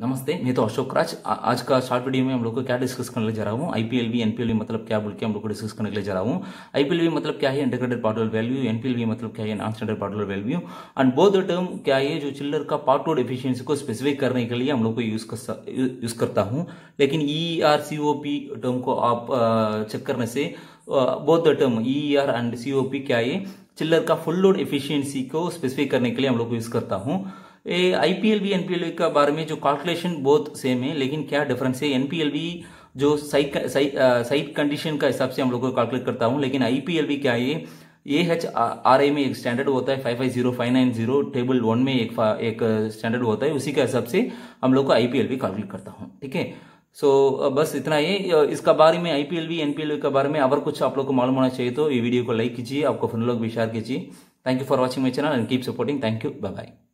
नमस्ते मैं तो अशोक राज आज का शॉर्ट वीडियो में हम लोग को क्या डिस्कस करने जा रहा हूँ आईपीएल भी एनपीएल भी मतलब क्या बोल के हम लोग को डिस्कस करने के लिए जा रहा हूँ आईपीएल भी मतलब क्या है इंटरग्रेटेड पार्टुलर वैल्यू एनपीएल भी मतलब क्या है non standard particular value and both term क्या है जो चिल्लर का पार्ट और एफिशियंसी को स्पेसिफिक करने के लिए हम लोग को यूज कर, यूज करता हूँ लेकिन E R C O P term को आप चेक करने से both term E R and C O P क्या है चिल्लर का फुल लोड एफिशियंसी को स्पेसिफिक करने के लिए हम लोग को यूज करता हूँ आईपीएल भी एनपीएल के का बारे में जो कैलकुलेशन बहुत सेम है लेकिन क्या डिफरेंस है एनपीएल भी जो साइट साइट कंडीशन का हिसाब से हम लोग को कैलकुलेट करता हूँ लेकिन आईपीएल भी क्या है ए एच आर आई में एक स्टैंडर्ड होता है five five zero five nine zero table one में एक एक स्टैंडर्ड होता है उसी के हिसाब से हम लोग को आईपीएल भी कैलकुलेट करता हूँ ठीक है सो बस इतना ही इसका बारे में आईपीएल भी एनपीएल के बारे में अगर कुछ आप लोग को मालूम होना चाहिए तो ये वीडियो को लाइक कीजिए आपको फ्रेंड लोग भी शेयर कीजिए thank you for watching my channel and keep supporting thank you bye bye